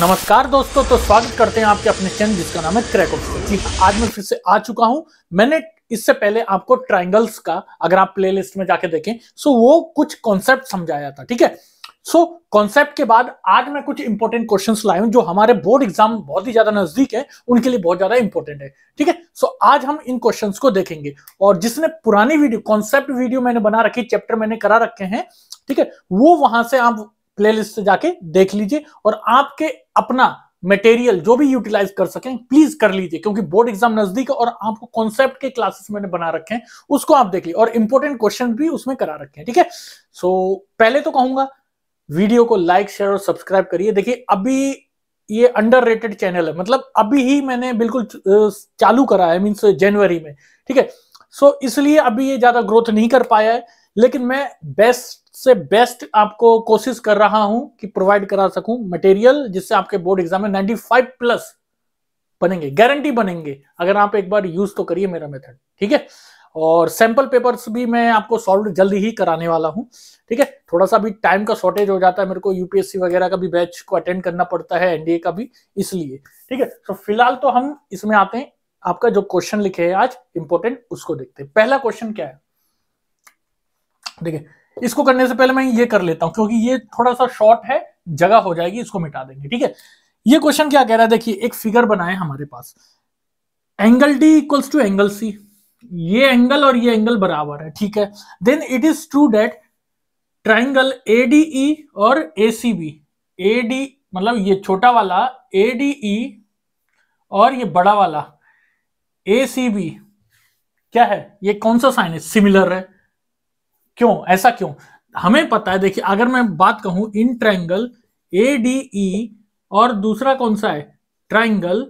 नमस्कार दोस्तों तो स्वागत करते हैं आपके अपने चैनल जिसका नाम है क्रैक ऑफ जी आज मैं फिर से आ चुका हूं मैंने इससे पहले आपको ट्राइंगल्स का अगर आप प्लेलिस्ट में जाके देखें सो वो कुछ कॉन्सेप्ट समझाया था ठीक है सो कॉन्सेप्ट के बाद आज मैं कुछ इंपॉर्टेंट क्वेश्चंस लाया हूं जो हमारे बोर्ड एग्जाम बहुत ही ज्यादा नजदीक है उनके लिए बहुत ज्यादा इंपॉर्टेंट है ठीक है सो आज हम इन क्वेश्चंस को देखेंगे और जिसने पुरानी वीडियो कॉन्सेप्ट वीडियो मैंने बना रखी चैप्टर मैंने करा रखे हैं ठीक है वो वहां से आप प्लेलिस्ट से जाके देख लीजिए और आपके अपना मटेरियल जो भी यूटिलाइज कर सकें प्लीज कर लीजिए क्योंकि बोर्ड एग्जाम नजदीक है और आपको कॉन्सेप्ट के क्लासेस मैंने बना रखे हैं उसको आप देख लीजिए और इंपॉर्टेंट क्वेश्चन भी उसमें करा रखे हैं ठीक है सो so, पहले तो कहूंगा वीडियो को लाइक शेयर और सब्सक्राइब करिए देखिए अभी ये अंडर चैनल है मतलब अभी ही मैंने बिल्कुल चालू करा है मीन्स जनवरी में ठीक है सो so, इसलिए अभी ये ज्यादा ग्रोथ नहीं कर पाया है लेकिन मैं बेस्ट से बेस्ट आपको कोशिश कर रहा हूं कि प्रोवाइड करा सकूं मटेरियल जिससे आपके बोर्ड एग्जाम में 95 प्लस बनेंगे गारंटी बनेंगे अगर आप एक बार यूज तो करिए मेरा मेथड ठीक है और सैंपल पेपर्स भी मैं आपको सॉल्व जल्दी ही कराने वाला हूं ठीक है थोड़ा सा भी टाइम का शॉर्टेज हो जाता है मेरे को यूपीएससी वगैरह का भी बैच को अटेंड करना पड़ता है एनडीए का भी इसलिए ठीक है तो फिलहाल तो हम इसमें आते हैं आपका जो क्वेश्चन लिखे है आज इंपॉर्टेंट उसको देखते हैं पहला क्वेश्चन क्या है ठीक है इसको करने से पहले मैं ये कर लेता हूं क्योंकि ये थोड़ा सा शॉर्ट है जगह हो जाएगी इसको मिटा देंगे ठीक है ये क्वेश्चन क्या कह रहा है देखिए एक फिगर बनाए हमारे पास angle D equals to angle C ये एंगल और ये एंगल बराबर है ठीक है then it is true that triangle A D E और A C B A D मतलब ये छोटा वाला ए डी ई और ये बड़ा वाला ए सी बी क्या है ये कौन सा साइन है सिमिलर है क्यों ऐसा क्यों हमें पता है देखिए अगर मैं बात कहूं in triangle A D E और दूसरा कौन सा है ट्राइंगल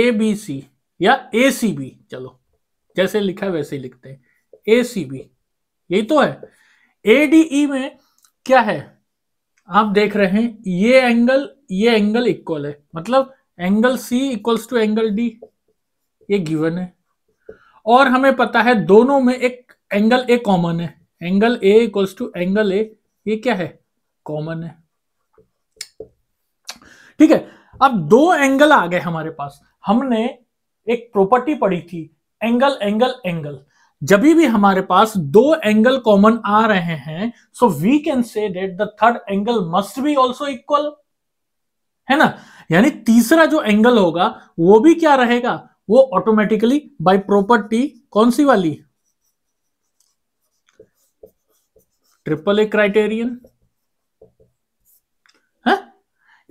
ए बी सी या ए सी बी चलो जैसे लिखा है वैसे ही लिखते हैं ए सी बी यही तो है ए डी ई में क्या है आप देख रहे हैं ये एंगल ये एंगल इक्वल है मतलब angle C equals to angle D ये गिवन है और हमें पता है दोनों में एक एंगल ए कॉमन है angle A equals to angle A ये क्या है कॉमन है ठीक है अब दो एंगल आ गए हमारे पास हमने एक प्रॉपर्टी पढ़ी थी एंगल एंगल एंगल जब भी हमारे पास दो एंगल कॉमन आ रहे हैं so we can say that the third angle must be also equal है ना यानी तीसरा जो एंगल होगा वो भी क्या रहेगा वो ऑटोमेटिकली बाय प्रॉपर्टी कौन सी वाली ट्रिपल ए क्राइटेरियन है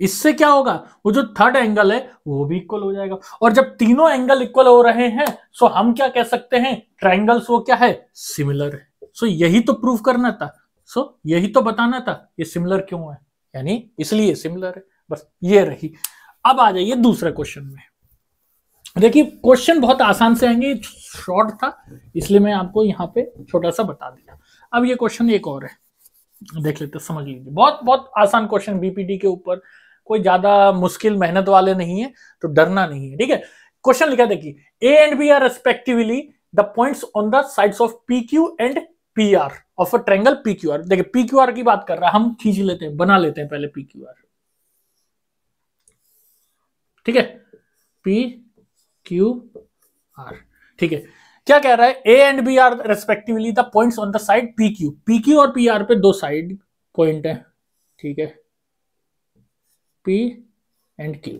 इससे क्या होगा वो जो थर्ड एंगल है वो भी इक्वल हो जाएगा और जब तीनों एंगल इक्वल हो रहे हैं सो हम क्या कह सकते हैं ट्राइंगल्स वो क्या है सिमिलर है सो यही तो प्रूव करना था सो यही तो बताना था ये सिमिलर क्यों है यानी इसलिए सिमिलर है बस ये रही अब आ जाइए दूसरे क्वेश्चन में देखिए क्वेश्चन बहुत आसान से आएंगे शॉर्ट था इसलिए मैं आपको यहाँ पे छोटा सा बता दिया अब ये क्वेश्चन एक और है देख लेते समझ लीजिए बहुत बहुत आसान क्वेश्चन बीपीडी के ऊपर कोई ज्यादा मुश्किल मेहनत वाले नहीं है तो डरना नहीं है ठीक है क्वेश्चन लिखा देखिए A and B are respectively the points on the sides of P Q and P R of a triangle P Q R देखिए पी क्यू आर की बात कर रहा है हम खींच लेते हैं बना लेते हैं पहले पी क्यू आर ठीक है पी क्यू आर ठीक है क्या कह रहा है A and B are respectively the points on the side P Q P Q और पी आर पे दो साइड पॉइंट है ठीक है पी एंड क्यू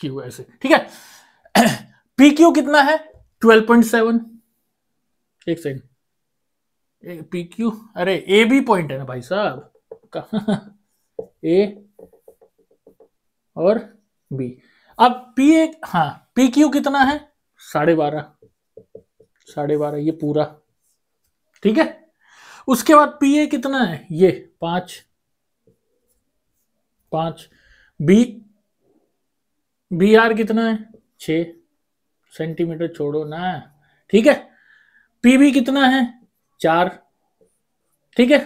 क्यू ऐसे ठीक है पी क्यू कितना है ट्वेल्व पॉइंट सेवन एक सेकेंड पी क्यू अरे ए बी पॉइंट है ना भाई साहब ए और बी अब पी ए हाँ पी क्यू कितना है साढ़े बारह साढ़े बारह ये पूरा ठीक है उसके बाद पी ए कितना है ये पांच पांच बी बी आर कितना है छ सेंटीमीटर छोड़ो ना ठीक है पी बी कितना है चार ठीक है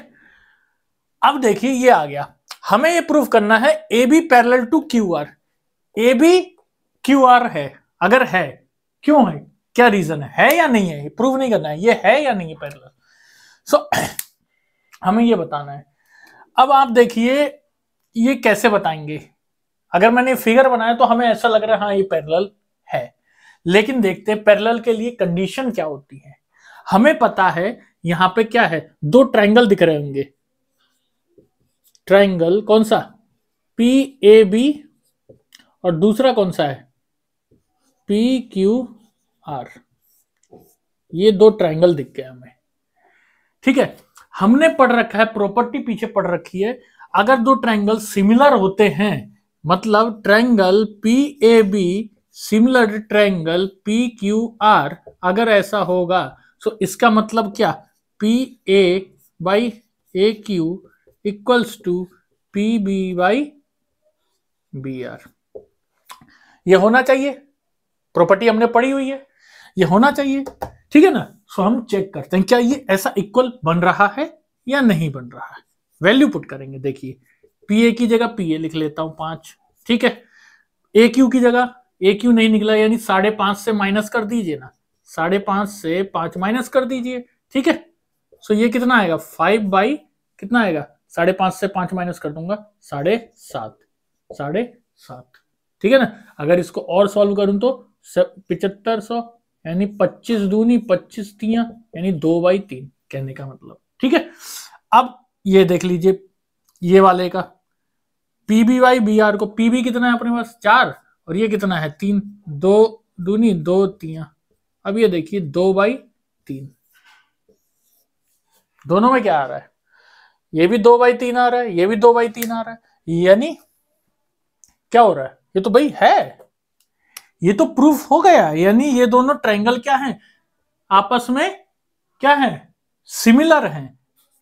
अब देखिए ये आ गया हमें ये प्रूफ करना है A B parallel to Q R A B Q R है अगर है क्यों है क्या रीजन है, है या नहीं है प्रूव नहीं करना है ये है या नहीं है पैरेलल सो so, हमें ये बताना है अब आप देखिए ये कैसे बताएंगे अगर मैंने फिगर बनाया तो हमें ऐसा लग रहा है हाँ ये पैरल है लेकिन देखते हैं पैरल के लिए कंडीशन क्या होती है हमें पता है यहां पे क्या है दो ट्राइंगल दिख रहे होंगे ट्राइंगल कौन सा पी ए बी और दूसरा कौन सा है पी क्यू आर ये दो ट्राइंगल दिख गए हमें ठीक है हमने पढ़ रखा है प्रॉपर्टी पीछे पढ़ रखी है अगर दो ट्राइंगल सिमिलर होते हैं मतलब triangle P A B similar triangle P Q R अगर ऐसा होगा तो इसका मतलब क्या P A by A Q equals to P B by B R यह होना चाहिए प्रॉपर्टी हमने पढ़ी हुई है ये होना चाहिए ठीक है ना सो हम चेक करते हैं क्या ये ऐसा इक्वल बन रहा है या नहीं बन रहा है वैल्यू पुट करेंगे देखिए पीए की जगह पीए लिख लेता हूं पांच ठीक है ए क्यू की जगह ए क्यू नहीं निकला यानी साढ़े पांच से माइनस कर दीजिए ना साढ़े पांच से पांच माइनस कर दीजिए ठीक है सो ये कितना आएगा फाइव बाई कितना आएगा साढ़े पांच से पांच माइनस कर दूंगा साढ़े सात साढ़े सात ठीक है ना अगर इसको और सॉल्व करूं तो पिछहत्तर सौ यानी पच्चीस दूनी पच्चीस तिया यानी दो बाई तीन कहने का मतलब ठीक है अब ये देख लीजिए ये वाले का पीबी वाई बी आर को पीबी कितना है अपने पास चार और ये कितना है तीन दो दूनी दो तिया अब ये देखिए दो बाई तीन दोनों में क्या आ रहा है ये भी दो बाई तीन आ रहा है ये भी दो बाई तीन आ रहा है यानी क्या हो रहा है ये तो भाई है ये तो प्रूफ हो गया यानी ये दोनों ट्रायंगल क्या हैं आपस में क्या है सिमिलर हैं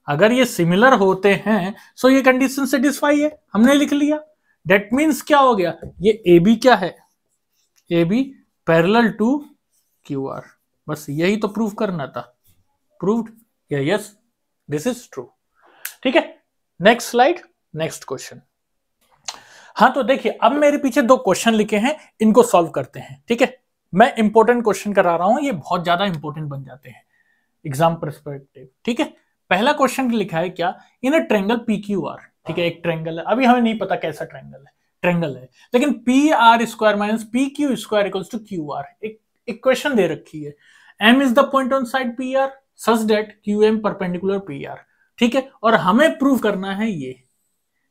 अगर ये सिमिलर होते हैं सो ये कंडीशन सेटिस्फाई है हमने लिख लिया डेट मीन्स क्या हो गया ये ए बी क्या है A B parallel to Q R बस यही तो प्रूफ करना था प्रूव्ड या यस दिस इज ट्रू ठीक है नेक्स्ट स्लाइड नेक्स्ट क्वेश्चन हाँ तो देखिए अब मेरे पीछे दो क्वेश्चन लिखे हैं इनको सॉल्व करते हैं ठीक है मैं इंपॉर्टेंट क्वेश्चन करा रहा हूं ये बहुत ज्यादा इंपॉर्टेंट बन जाते हैं एग्जाम परस्पेक्टिव ठीक है पहला क्वेश्चन लिखा है क्या in a triangle P Q R ठीक है एक ट्रेंगल है अभी हमें नहीं पता कैसा ट्रेंगल है ट्रेंगल है लेकिन P R square minus P Q square equals to Q R एक इक्वेशन दे रखी है M is the point on side P R such that Q M perpendicular P R ठीक है और हमें प्रूव करना है ये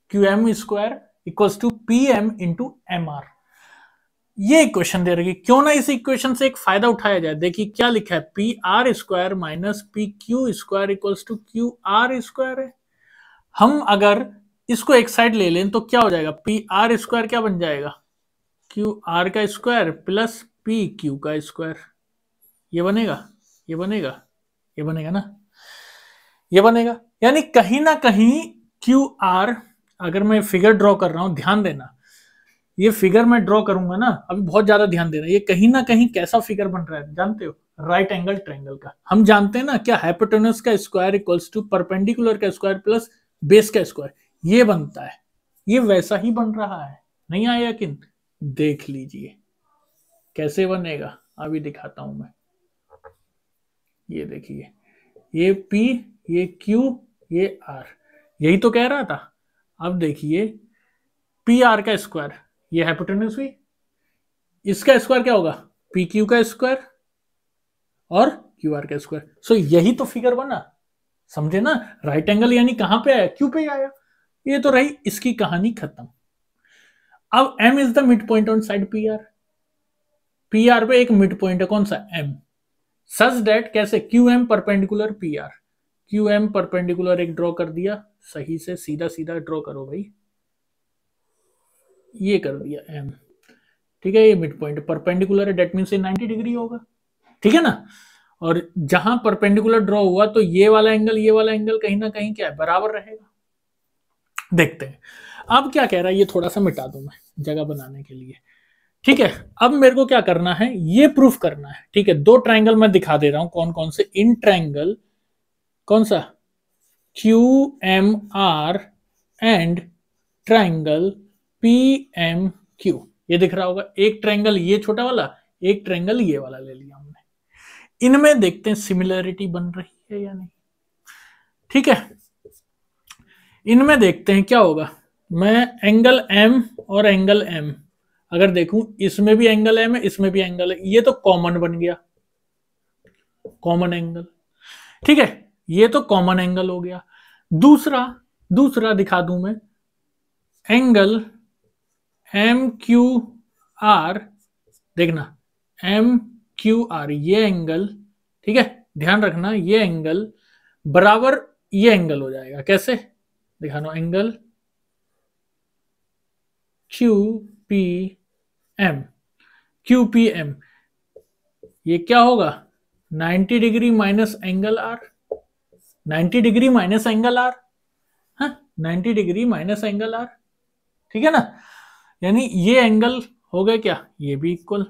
Q M square equals to P M into M R ये इक्वेशन दे रखी क्यों ना इस इक्वेशन से एक फायदा उठाया जाए देखिए क्या लिखा है P R square minus P Q square equals to Q R square है हम अगर इसको एक साइड ले लें तो क्या हो जाएगा पी आर स्क्वायर क्या बन जाएगा क्यू आर का स्क्वायर प्लस पी क्यू का स्क्वायर ये बनेगा ये बनेगा ये बनेगा ना ये बनेगा यानी कहीं ना कहीं क्यू आर अगर मैं फिगर ड्रॉ कर रहा हूँ ध्यान देना ये फिगर मैं ड्रॉ करूंगा ना अभी बहुत ज्यादा ध्यान देना ये कहीं ना कहीं कैसा फिगर बन रहा है जानते हो राइट एंगल ट्रेंगल का हम जानते हैं ना क्या हाइपोटोनस का स्क्वायर इक्वल्स टू परपेंडिकुलर का स्क्वायर प्लस बेस का स्क्वायर ये बनता है ये वैसा ही बन रहा है नहीं आया किन देख लीजिए कैसे बनेगा अभी दिखाता हूं मैं ये देखिए ये पी ये क्यू ये आर यही तो कह रहा था अब देखिए पी आर का स्क्वायर ये हाइपोटेन्यूज भी इसका स्क्वायर क्या होगा पी क्यू का स्क्वायर और क्यू आर का स्क्वायर सो यही तो फिगर बना समझे ना राइट एंगल यानी कहां पे आया क्यू पे आया ये तो रही इसकी कहानी खत्म अब M is the mid point on side P R P R पे एक मिड पॉइंट है कौन सा एम सच डेट कैसे Q M perpendicular P R Q M perpendicular एक ड्रॉ कर दिया सही से सीधा सीधा ड्रॉ करो भाई ये कर दिया एम ठीक है ये मिड पॉइंट परपेंडिकुलर है डेट मीन से 90 डिग्री होगा ठीक है ना और जहां परपेंडिकुलर ड्रॉ हुआ तो ये वाला एंगल ये वाला एंगल कहीं ना कहीं क्या है बराबर रहेगा देखते हैं अब क्या कह रहा है ये थोड़ा सा मिटा दू मैं जगह बनाने के लिए ठीक है अब मेरे को क्या करना है ये प्रूफ करना है ठीक है दो ट्रायंगल मैं दिखा दे रहा हूं कौन कौन से इन ट्रायंगल कौन सा Q M R and triangle P M Q ये दिख रहा होगा एक ट्राइंगल ये छोटा वाला एक ट्राइंगल ये वाला ले लिया हमने इनमें देखते हैं सिमिलरिटी बन रही है या नहीं ठीक है इनमें देखते हैं क्या होगा मैं एंगल एम और एंगल एम अगर देखूं इसमें भी एंगल एम है इसमें भी एंगल है ये तो कॉमन बन गया कॉमन एंगल ठीक है ये तो कॉमन एंगल हो गया दूसरा दूसरा दिखा दूं मैं एंगल एम क्यू आर देखना एम क्यू आर ये एंगल ठीक है ध्यान रखना ये एंगल बराबर ये एंगल हो जाएगा कैसे दिखाना angle Q P M Q P M ये क्या होगा 90 degree minus angle R 90 degree minus angle R है हाँ, ninety degree minus angle R ठीक है ना यानी ये एंगल हो गए क्या ये भी इक्वल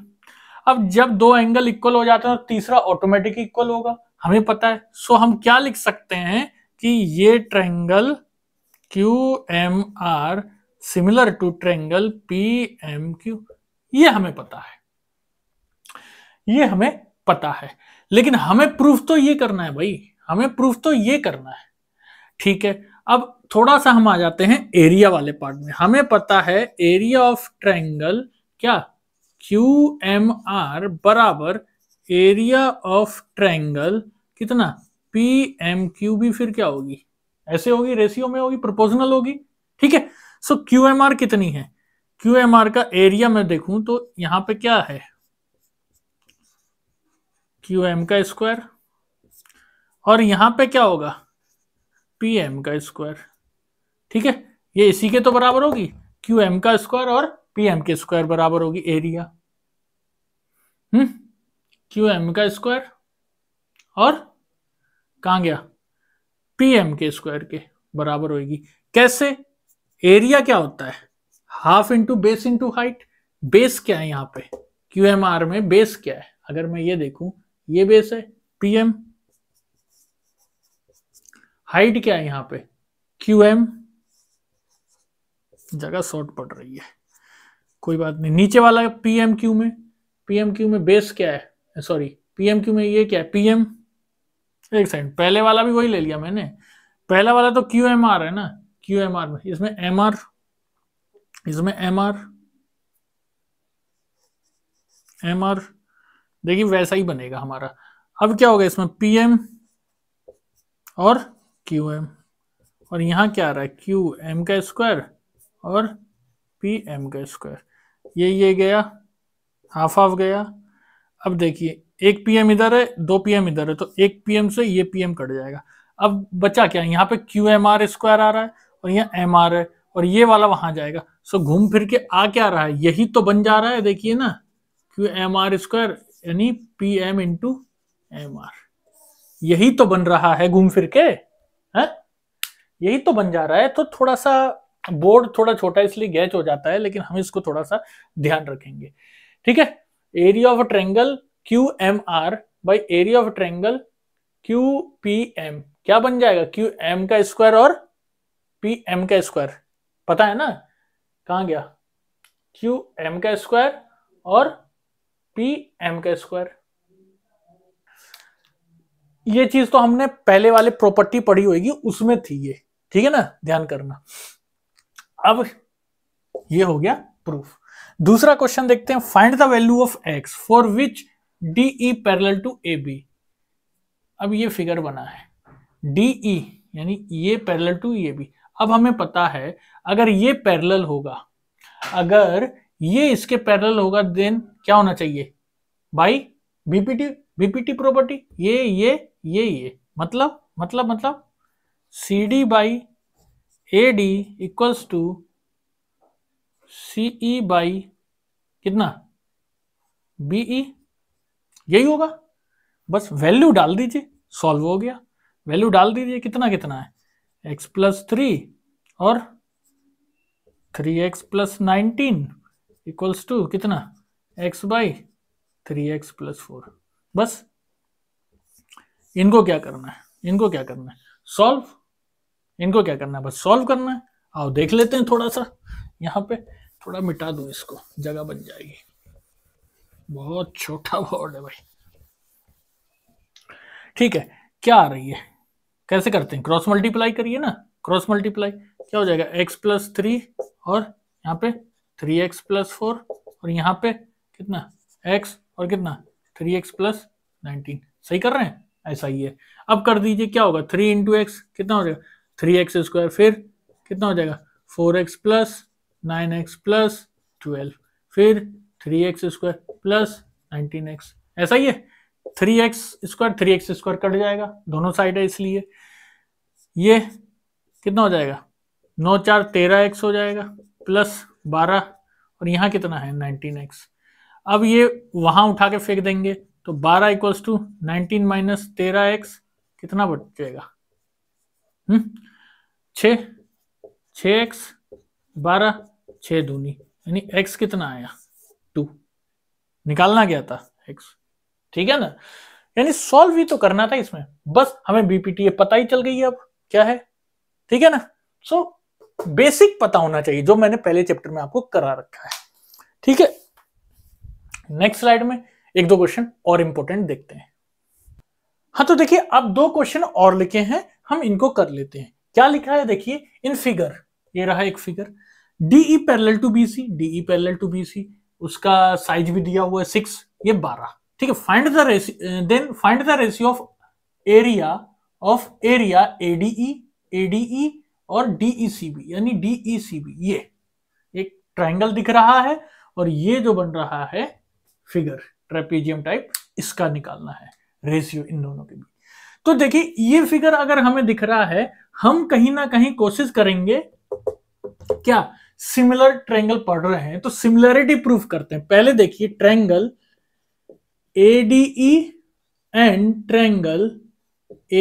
अब जब दो एंगल इक्वल हो जाते हैं तो तीसरा ऑटोमेटिक इक्वल होगा हमें पता है सो हम क्या लिख सकते हैं कि ये triangle Q M R similar to triangle P M Q ये हमें पता है ये हमें पता है लेकिन हमें प्रूफ तो ये करना है भाई हमें प्रूफ तो ये करना है ठीक है अब थोड़ा सा हम आ जाते हैं एरिया वाले पार्ट में हमें पता है एरिया ऑफ ट्रायंगल क्या क्यू एम आर बराबर एरिया ऑफ ट्रायंगल कितना पी एम क्यू भी फिर क्या होगी ऐसे होगी रेशियो में होगी प्रोपोर्शनल होगी ठीक है सो क्यू एम आर कितनी है क्यू एम आर का एरिया मैं देखूं तो यहां पे क्या है क्यू एम का स्क्वायर और यहां पे क्या होगा पी एम का स्क्वायर ठीक है ये इसी के तो बराबर होगी क्यू एम का स्क्वायर और पी एम के स्क्वायर बराबर होगी एरिया हम्म क्यू एम का स्क्वायर और कहा गया पी एम के स्क्वायर के बराबर होगी कैसे एरिया क्या होता है half into base into height base क्या है यहां पे क्यू एम आर में बेस क्या है अगर मैं ये देखूं ये बेस है पी एम हाइट क्या है यहां पे क्यू एम जगह शॉर्ट पड़ रही है कोई बात नहीं नीचे वाला पी एम क्यू में पी एम क्यू में बेस क्या है सॉरी पी एम क्यू में ये क्या है पी एम एक सेकंड पहले वाला भी वही ले लिया मैंने पहला वाला तो क्यू एम आर है ना क्यू एम आर में इसमें एम आर इसमें एम आर एम आर देखिए वैसा ही बनेगा हमारा अब क्या होगा इसमें पी एम और क्यू एम और यहाँ क्या आ रहा है क्यू एम का स्क्वायर और पी एम का स्क्वायर ये ये गया हाफ हाफ गया अब देखिए एक पीएम इधर है दो पी एम इधर है तो एक पीएम से ये पी एम कट जाएगा अब बचा क्या यहाँ पे क्यू एम आर स्क्वायर आ रहा है और यहाँ एम आर है और ये वाला वहां जाएगा सो घूम फिर के आ क्या रहा है यही तो बन जा रहा है देखिए ना क्यू एम आर स्क्वायर यानी P M into M R यही तो बन रहा है घूम फिर के यही तो बन जा रहा है तो थोड़ा सा बोर्ड थोड़ा छोटा इसलिए गैच हो जाता है लेकिन हम इसको थोड़ा सा ध्यान रखेंगे ठीक है area of triangle Q M R by area of triangle Q P M क्या बन जाएगा क्यू एम का स्क्वायर और पी एम का स्क्वायर पता है ना कहा गया क्यू एम का स्क्वायर और पी एम का स्क्वायर ये चीज तो हमने पहले वाले प्रॉपर्टी पढ़ी होगी उसमें थी ये ठीक है ना ध्यान करना अब ये हो गया प्रूफ दूसरा क्वेश्चन देखते हैं find the value of x for which D E parallel to A B अब ये फिगर बना है डी ई e, यानी ये पैरल टू ये बी अब हमें पता है अगर ये पैरल होगा अगर ये इसके पैरल होगा देन क्या होना चाहिए बाई बीपीटी बीपीटी प्रॉपर्टी ये ये ये ये मतलब मतलब मतलब C D by A D equals to C E by कितना बी ई e? यही होगा बस वैल्यू डाल दीजिए सॉल्व हो गया वैल्यू डाल दीजिए कितना कितना है एक्स प्लस थ्री और three x plus nineteen equals to कितना x by three x plus four बस इनको क्या करना है इनको क्या करना है सॉल्व इनको क्या करना है बस सॉल्व करना है आओ देख लेते हैं थोड़ा सा यहाँ पे थोड़ा मिटा दूँ इसको जगह बन जाएगी बहुत छोटा बोर्ड है भाई ठीक है क्या आ रही है कैसे करते हैं क्रॉस मल्टीप्लाई करिए ना क्रॉस मल्टीप्लाई क्या हो जाएगा एक्स प्लस थ्री और यहाँ पे थ्री एक्स प्लस फोर और यहाँ पे कितना एक्स और कितना थ्री एक्स प्लस नाइनटीन सही कर रहे हैं ऐसा ही है अब कर दीजिए क्या होगा थ्री इंटू एक्स कितना हो जाएगा थ्री एक्स स्क्वायर फिर कितना हो जाएगा four x plus nine x plus twelve फिर three x square plus nineteen x ऐसा ही है three x square three x square cut जाएगा दोनों साइड है इसलिए ये कितना हो जाएगा नौ चार तेरह एक्स हो जाएगा प्लस बारह और यहाँ कितना है नाइनटीन एक्स अब ये वहाँ उठा के फेंक देंगे तो बारह इक्वल्स टू नाइनटीन माइनस तेरह एक्स कितना बचेगा छ छ एक्स बारह छ दूनी यानी एक्स कितना आया टू निकालना क्या था एक्स ठीक है ना यानी सॉल्व ही तो करना था इसमें बस हमें बीपीटी पता ही चल गई है अब क्या है ठीक है ना सो so, बेसिक पता होना चाहिए जो मैंने पहले चैप्टर में आपको करा रखा है ठीक है नेक्स्ट स्लाइड में एक दो क्वेश्चन और इंपोर्टेंट देखते हैं हाँ तो देखिए अब दो क्वेश्चन और लिखे हैं हम इनको कर लेते हैं क्या लिखा है देखिए इन फिगर ये रहा एक figure DE parallel to B C DE parallel to B C उसका साइज भी दिया हुआ है सिक्स ये बारह ठीक है find the ratio then find the ratio of area of area ADE ADE और डीईसीबी e यानी डीईसीबी e ये एक ट्राइंगल दिख रहा है और ये जो बन रहा है फिगर ट्रेपेजियम टाइप इसका निकालना है रेशियो इन दोनों के बीच तो देखिए ये फिगर अगर हमें दिख रहा है हम कहीं ना कहीं कोशिश करेंगे क्या सिमिलर ट्रेंगल पढ़ रहे हैं तो सिमिलरिटी प्रूफ करते हैं पहले देखिए A DE and triangle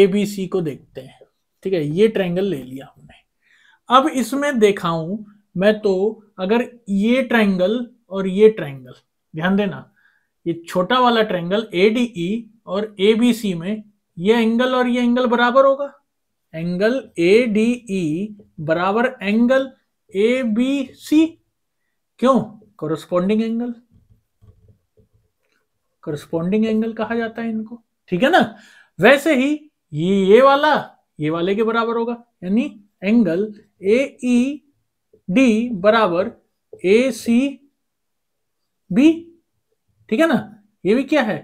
ABC को देखते हैं ठीक है ये ट्रेंगल ले लिया हमने अब इसमें देखा हूं मैं तो अगर ये ट्रेंगल और ये ट्रेंगल ध्यान देना ये छोटा वाला ट्रायंगल एडीई e और एबीसी में ये एंगल और ये एंगल बराबर होगा एंगल ए डी ई बराबर एंगल ए बी सी क्यों कोरस्पॉन्डिंग एंगल कोरस्पॉन्डिंग एंगल कहा जाता है इनको ठीक है ना वैसे ही ये ये वाला ये वाले के बराबर होगा यानी एंगल ए ई डी बराबर ए सी बी ठीक है ना ये भी क्या है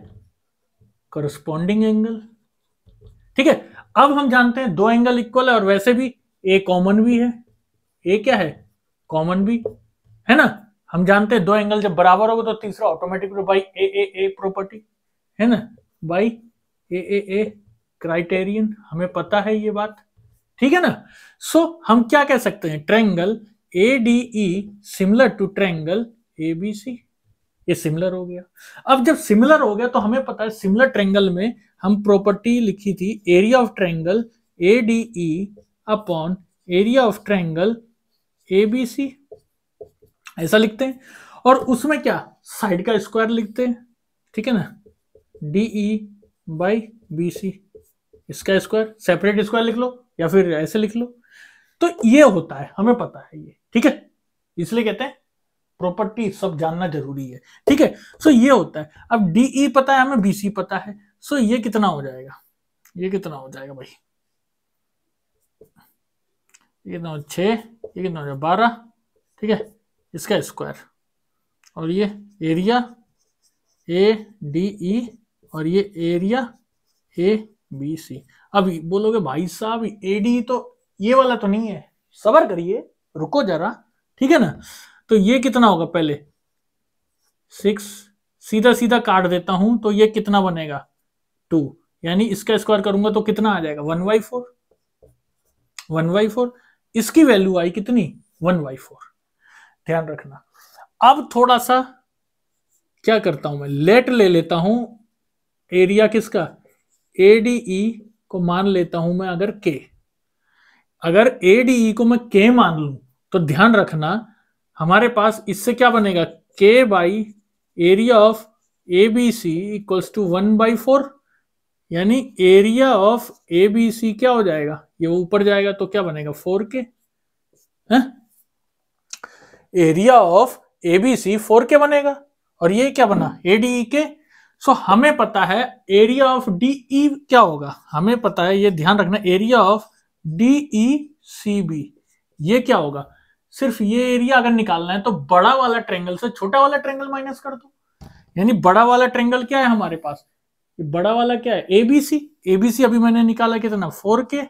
करस्पोंडिंग एंगल ठीक है अब हम जानते हैं दो एंगल इक्वल है और वैसे भी ए कॉमन भी है ए क्या है कॉमन भी है ना हम जानते हैं दो एंगल जब बराबर होगा तो तीसरा automatic by A A A property है ना by A A A criterion हमें पता है ये बात ठीक है ना सो so, हम क्या कह सकते हैं triangle A D E similar to triangle A B C ये सिमिलर हो गया अब जब सिमिलर हो गया तो हमें पता है सिमिलर ट्रेंगल में हम प्रॉपर्टी लिखी थी area of triangle A D E upon area of triangle A B C ऐसा लिखते हैं और उसमें क्या साइड का स्क्वायर लिखते हैं ठीक है ना D E by B C इसका स्क्वायर सेपरेट स्क्वायर लिख लो या फिर ऐसे लिख लो तो ये होता है हमें पता है ये ठीक है इसलिए कहते हैं प्रॉपर्टी सब जानना जरूरी है ठीक है सो ये होता है अब डी ई e पता है हमें बी सी पता है सो ये कितना हो जाएगा ये कितना हो जाएगा भाई ये कितना हो छः ये कितना हो जाएगा बारह ठीक है इसका स्क्वायर और ये एरिया ए डी ई और ये एरिया ए बी सी अब बोलोगे भाई साहब ए डी तो ये वाला तो नहीं है सबर करिए रुको जरा ठीक है ना तो ये कितना होगा पहले सिक्स सीधा सीधा काट देता हूं तो ये कितना बनेगा टू यानी इसका स्क्वायर करूंगा तो कितना आ जाएगा one by four one by four इसकी वैल्यू आई कितनी वन बाई फोर ध्यान रखना अब थोड़ा सा क्या करता हूं मैं लेट ले लेता हूं एरिया किसका एडीई e को मान लेता हूं मैं अगर के अगर एडीई e को मैं के मान लू तो ध्यान रखना हमारे पास इससे क्या बनेगा K by area of A B C equals to one by four यानी area of A B C क्या हो जाएगा ये ऊपर जाएगा तो क्या बनेगा four K area of A B C four K बनेगा और ये क्या बना ए डी ई के सो हमें पता है एरिया ऑफ डी ई क्या होगा हमें पता है ये ध्यान रखना area of D E C B ये क्या होगा सिर्फ ये एरिया अगर निकालना है तो बड़ा वाला ट्रेंगल से छोटा वाला ट्रेंगल माइनस कर दो यानी बड़ा वाला ट्रेंगल क्या है हमारे पास ये बड़ा वाला क्या है एबीसी एबीसी अभी मैंने निकाला कितना फोर के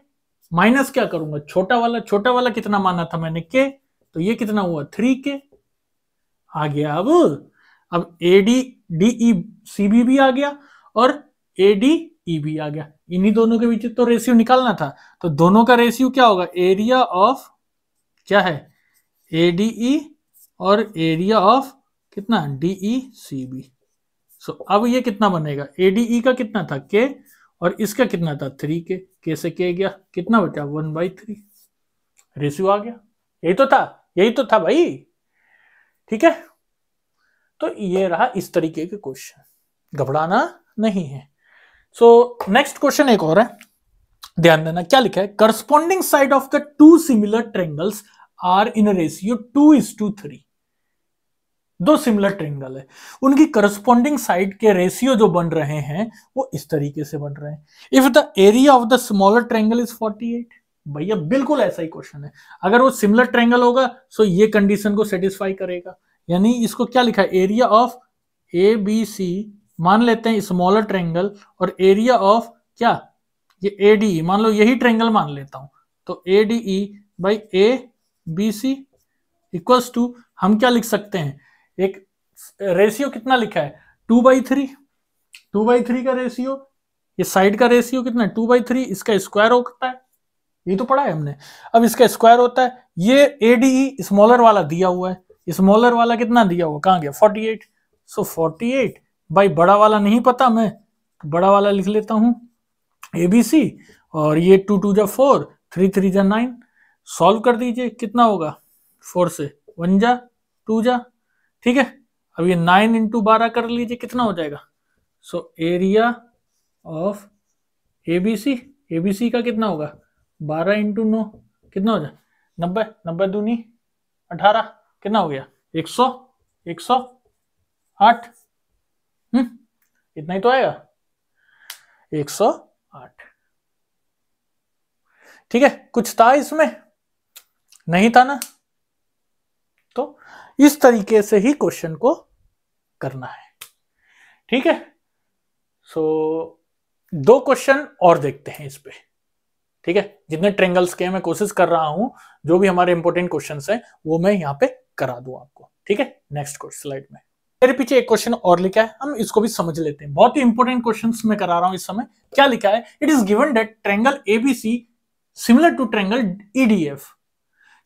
माइनस क्या करूंगा छोटा वाला छोटा वाला कितना माना था मैंने के तो ये कितना हुआ थ्री के आ गया अब अब A D D E C B भी आ गया और ए डी ई भी आ गया इन्हीं दोनों के बीच तो रेशियो निकालना था तो दोनों का रेशियो क्या होगा एरिया ऑफ क्या है ए डी ई और एरिया ऑफ कितना D E C B so so, अब ये कितना बनेगा एडीई e का कितना था के और इसका कितना था थ्री के के से के गया कितना बचा वन बाई थ्री रेशियो आ गया यही तो था यही तो था भाई ठीक है तो ये रहा इस तरीके के क्वेश्चन घबराना नहीं है सो नेक्स्ट क्वेश्चन एक और है ध्यान देना क्या लिखा है corresponding side of the two similar triangles are in ratio two is to three दो सिमिलर ट्रेंगल है उनकी करस्पॉन्डिंग साइड के रेशियो जो बन रहे हैं वो इस तरीके से बन रहे हैं if the area of the smaller triangle is 48 भैया बिल्कुल ऐसा ही क्वेश्चन है अगर वो सिमिलर ट्रेंगल होगा सो ये कंडीशन को सेटिस्फाई करेगा यानी इसको क्या लिखा है area of A B C मान लेते हैं स्मॉलर ट्रेंगल और एरिया ऑफ क्या ये ए डी ई मान लो यही ट्रेंगल मान लेता हूं तो A D E by A B C equals to हम क्या लिख सकते हैं एक रेशियो कितना लिखा है two by three two by three का रेशियो ये साइड का रेशियो कितना है टू बाई थ्री इसका स्क्वायर होता है ये तो पढ़ा है हमने अब इसका स्क्वायर होता है ये डी स्मॉलर e वाला दिया हुआ है स्मॉलर वाला कितना दिया हुआ कहाँ गया forty eight so forty eight भाई बड़ा वाला नहीं पता मैं बड़ा वाला लिख लेता हूँ सी और ये टू टू जा फोर थ्री थ्री जा नाइन सॉल्व कर दीजिए कितना होगा फोर से वन जा टू जा ठीक है अब ये नाइन इंटू बारह कर लीजिए कितना हो जाएगा so area of ABC ABC का कितना होगा बारह इंटू नौ कितना हो जाए नब्बे नब्बे दूनी अठारह कितना हो गया एक सौ एक सौ आठ हम्म इतना ही तो आएगा एक सौ आठ ठीक है कुछ था इसमें नहीं था ना तो इस तरीके से ही क्वेश्चन को करना है ठीक है सो so, दो क्वेश्चन और देखते हैं इस पे ठीक है जितने ट्रेंगल्स के मैं कोशिश कर रहा हूं जो भी हमारे इंपोर्टेंट क्वेश्चन हैं वो मैं यहाँ पे करा दू आपको ठीक है नेक्स्ट स्लाइड में मेरे पीछे एक क्वेश्चन और लिखा है हम इसको भी समझ लेते हैं बहुत ही इंपोर्टेंट क्वेश्चन मैं करा रहा हूं इस समय क्या लिखा है it is given that triangle ABC similar to triangle EDF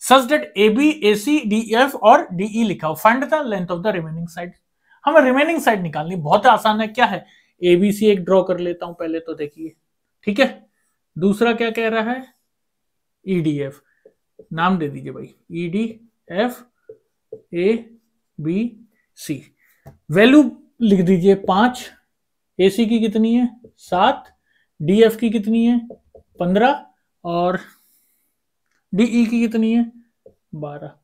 such that A B A C D F और डीई e लिखा हो find the length of the remaining side हमें रिमेनिंग साइड निकालनी बहुत आसान है क्या है ए बी सी एक ड्रॉ कर लेता हूं पहले तो देखिए ठीक है दूसरा क्या कह रहा है ई डी एफ नाम दे दीजिए भाई E D F A B C value लिख दीजिए पांच ए सी की कितनी है सात डी एफ की कितनी है पंद्रह और डी ई की कितनी है बारह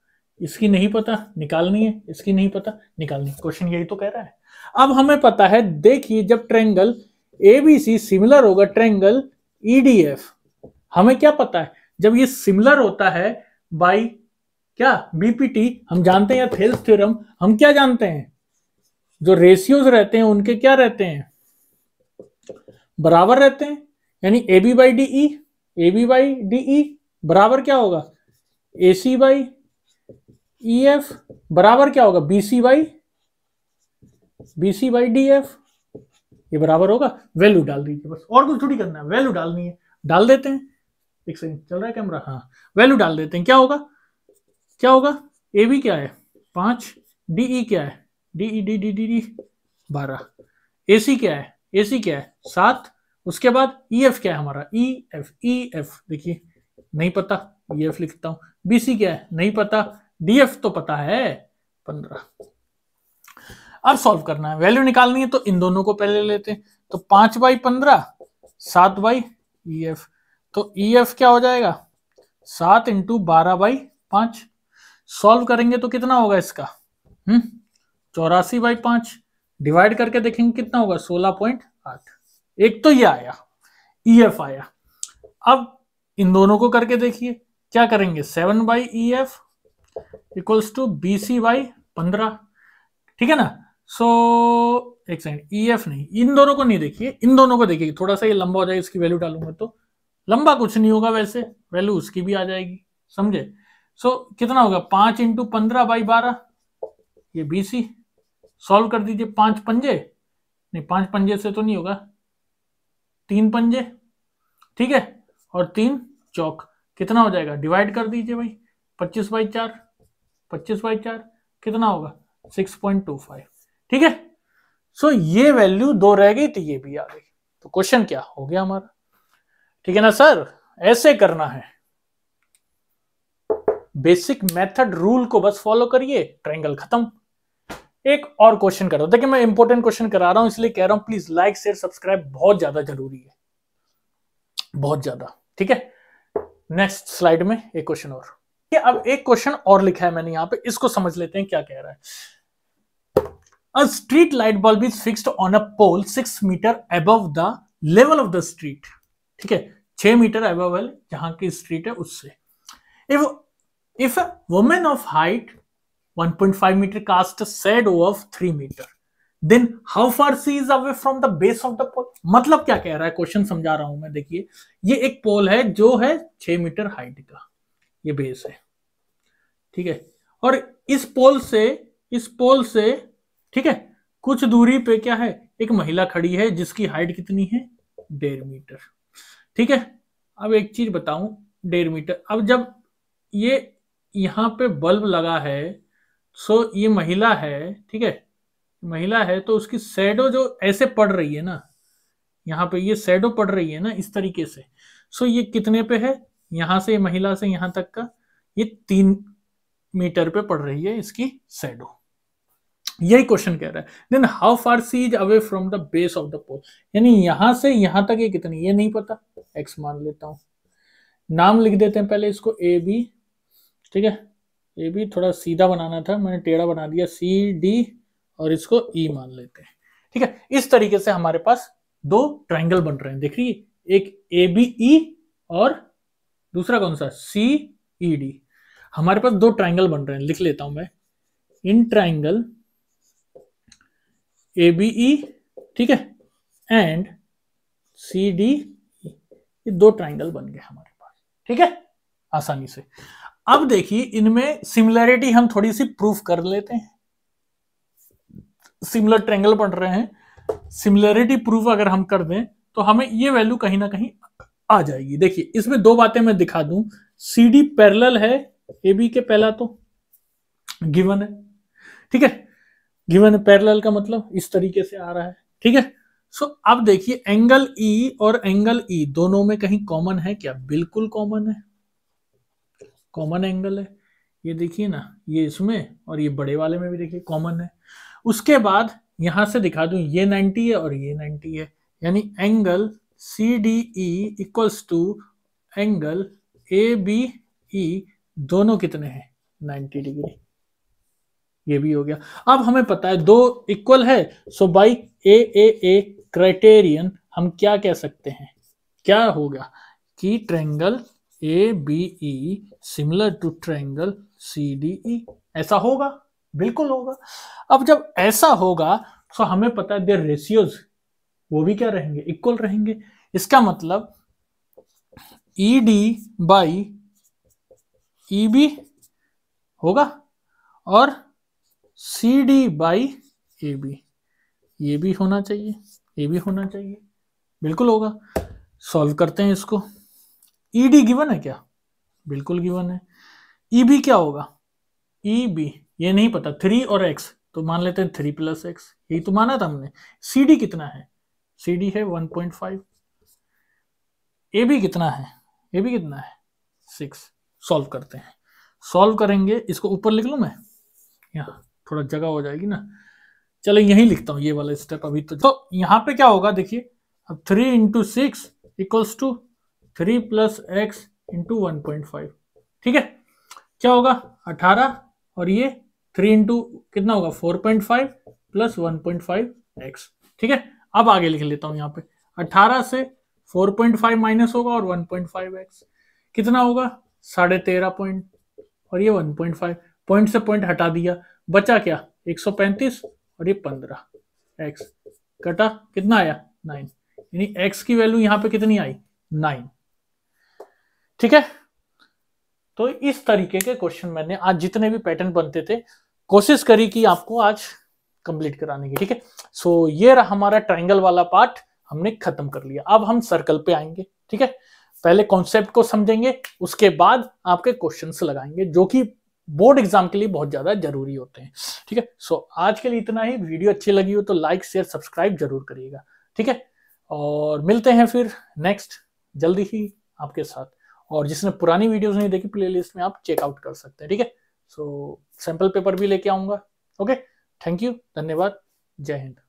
इसकी नहीं पता निकालनी है इसकी नहीं पता निकालनी क्वेश्चन यही तो कह रहा है अब हमें पता है देखिए जब ट्रेंगल एबीसी सिमिलर होगा ट्रेंगल ईडीएफ हमें क्या पता है जब ये सिमिलर होता है बाई क्या बीपीटी हम जानते हैं या थेल्स थ्योरम हम क्या जानते हैं जो रेशियोज रहते हैं उनके क्या रहते हैं बराबर रहते हैं यानी A B by D E A B by D E बराबर क्या होगा ए सी बाई ई एफ बराबर क्या होगा B C by B C by D F ये बराबर होगा वैल्यू डाल दीजिए बस और कुछ थोड़ी करना है वैल्यू डालनी है डाल देते हैं एक सेकंड चल रहा है कैमरा हाँ वैल्यू डाल देते हैं क्या होगा क्या होगा ए बी क्या है पांच डी ई e क्या है D E D D D D बारह ए सी क्या है ए सी क्या है सात उसके बाद ई e एफ क्या है हमारा ई एफ ई एफ देखिए नहीं पता ई एफ लिखता हूं बीसी क्या है नहीं पता डीएफ तो पता है पंद्रह अब सॉल्व करना है वैल्यू निकालनी है तो इन दोनों को पहले लेते हैं तो पांच बाई पंद्रह सात बाई ई e एफ तो ई e एफ क्या हो जाएगा सात इंटू बारह बाई पांच सॉल्व करेंगे तो कितना होगा इसका हम्म चौरासी बाई पांच डिवाइड करके देखेंगे कितना होगा सोलह पॉइंट आठ एक तो ये आया ई e एफ आया अब इन दोनों को करके देखिए क्या करेंगे seven by E F equals to B C by पंद्रह ठीक है ना सो so, एक सेकेंड ई एफ नहीं इन दोनों को नहीं देखिए इन दोनों को देखिए थोड़ा सा ये लंबा हो जाएगा इसकी वैल्यू डालूंगा तो लंबा कुछ नहीं होगा वैसे वैल्यू उसकी भी आ जाएगी समझे सो so, कितना होगा पांच इंटू पंद्रह बाई बारह ये बीसी सॉल्व कर दीजिए पांच पंजे नहीं पांच पंजे से तो नहीं होगा तीन पंजे ठीक है और तीन चौक कितना हो जाएगा डिवाइड कर दीजिए भाई पच्चीस बाई चार पच्चीस बाई चार कितना होगा सिक्स पॉइंट टू फाइव ठीक है सो ये वैल्यू दो रह गई तो ये भी आ गई तो क्वेश्चन क्या हो गया हमारा ठीक है ना सर ऐसे करना है बेसिक मेथड रूल को बस फॉलो करिए ट्रायंगल खत्म एक और क्वेश्चन कर रहा हूं देखिए मैं इंपोर्टेंट क्वेश्चन करा रहा हूं इसलिए कह रहा हूं प्लीज लाइक शेयर सब्सक्राइब बहुत ज्यादा जरूरी है बहुत ज्यादा ठीक है नेक्स्ट स्लाइड में एक क्वेश्चन और है अब एक क्वेश्चन और लिखा है मैंने यहां पे इसको समझ लेते हैं क्या कह रहा है a street light bulb is fixed on a pole six metre above the level of the street ठीक है छह मीटर अबव जहां की स्ट्रीट है उससे if if women of height 1.5 metre cast shade of three metre then how far she is away from the base of the pole मतलब क्या कह रहा है क्वेश्चन समझा रहा हूं मैं देखिए ये एक पोल है जो है छह मीटर हाइट का ये बेस है ठीक है और इस पोल से इस पोल से ठीक है कुछ दूरी पे क्या है एक महिला खड़ी है जिसकी हाइट कितनी है डेढ़ मीटर ठीक है अब एक चीज बताऊं डेढ़ मीटर अब जब ये यहां पे बल्ब लगा है सो ये महिला है ठीक है महिला है तो उसकी सैडो जो ऐसे पड़ रही है ना यहाँ पे ये सैडो पड़ रही है ना इस तरीके से सो ये कितने पे है यहाँ से महिला से यहाँ तक का ये तीन मीटर पे पड़ रही है इसकी सैडो यही क्वेश्चन कह रहा है then how far she is away from the base of the pole यानी यहां से यहां तक ये कितनी ये नहीं पता एक्स मान लेता हूं नाम लिख देते हैं पहले इसको ए बी ठीक है ए बी थोड़ा सीधा बनाना था मैंने टेढ़ा बना दिया सी डी और इसको ई e मान लेते हैं ठीक है इस तरीके से हमारे पास दो ट्राइंगल बन रहे हैं देख रही एक ए बी ई और दूसरा कौन सा सी ई डी हमारे पास दो ट्राइंगल बन रहे हैं लिख लेता हूं मैं इन ट्राइंगल ए बी ई ठीक है एंड सी डी ये दो ट्राइंगल बन गए हमारे पास ठीक है आसानी से अब देखिए इनमें सिमिलैरिटी हम थोड़ी सी प्रूफ कर लेते हैं सिमिलर ट्रेंगल बन रहे हैं सिमिलरिटी प्रूफ अगर हम कर दें तो हमें ये वैल्यू कहीं ना कहीं आ जाएगी देखिए इसमें दो बातें मैं दिखा दूं सी डी पैरल है ए बी के पहला तो गिवन है ठीक है गिवन है पैरल का मतलब इस तरीके से आ रहा है ठीक है सो अब देखिए एंगल ई e और एंगल ई e, दोनों में कहीं कॉमन है क्या बिल्कुल कॉमन है कॉमन एंगल है ये देखिए ना ये इसमें और ये बड़े वाले में भी देखिए कॉमन है उसके बाद यहां से दिखा दू ये 90 है और ये 90 है यानी angle C D E equals to angle A B E दोनों कितने हैं 90 डिग्री ये भी हो गया अब हमें पता है दो इक्वल है so by A A A criterion हम क्या कह सकते हैं क्या होगा कि triangle A B E similar to triangle C D E ऐसा होगा बिल्कुल होगा अब जब ऐसा होगा तो हमें पता है देर रेशियोज वो भी क्या रहेंगे इक्वल रहेंगे इसका मतलब E D by E B होगा और C D by A B ये भी होना चाहिए ये भी होना चाहिए बिल्कुल होगा सॉल्व करते हैं इसको ई डी गिवन है क्या बिल्कुल गिवन है ई e बी क्या होगा ई e बी ये नहीं पता थ्री और एक्स तो मान लेते हैं थ्री प्लस एक्स यही तो माना था हमने सी डी कितना है सी डी है वन पॉइंट फाइव ए भी कितना है ए भी कितना है सिक्स सॉल्व करते हैं सॉल्व करेंगे इसको ऊपर लिख लू मैं यहाँ थोड़ा जगह हो जाएगी ना चलो यहीं लिखता हूँ ये वाला स्टेप अभी तो तो यहाँ पे क्या होगा देखिए अब three into six equals to three plus x into one point five ठीक है क्या होगा अठारह और ये थ्री इंटू कितना होगा four point five plus one point five x ठीक है अब आगे लिख लेता हूं यहाँ पे अट्ठारह से फोर पॉइंट फाइव माइनस होगा और वन पॉइंट फाइव एक्स कितना होगा साढ़े तेरह पॉइंट और ये वन पॉइंट फाइव पॉइंट से पॉइंट हटा दिया बचा क्या एक सौ पैंतीस और ये पंद्रह एक्स कटा कितना आया नाइन यानी एक्स की वैल्यू यहाँ पे कितनी आई नाइन ठीक है तो इस तरीके के क्वेश्चन मैंने आज जितने भी पैटर्न बनते थे कोशिश करी कि आपको आज कंप्लीट कराने की ठीक है सो ये रहा हमारा ट्राइंगल वाला पार्ट हमने खत्म कर लिया अब हम सर्कल पे आएंगे ठीक है पहले कॉन्सेप्ट को समझेंगे उसके बाद आपके क्वेश्चन लगाएंगे जो कि बोर्ड एग्जाम के लिए बहुत ज्यादा जरूरी होते हैं ठीक है सो आज के लिए इतना ही वीडियो अच्छी लगी हो तो लाइक शेयर सब्सक्राइब जरूर करिएगा ठीक है और मिलते हैं फिर नेक्स्ट जल्दी ही आपके साथ और जिसने पुरानी वीडियोस नहीं देखी प्लेलिस्ट में आप चेकआउट कर सकते हैं ठीक है सो सैंपल पेपर भी लेके आऊंगा ओके थैंक यू धन्यवाद जय हिंद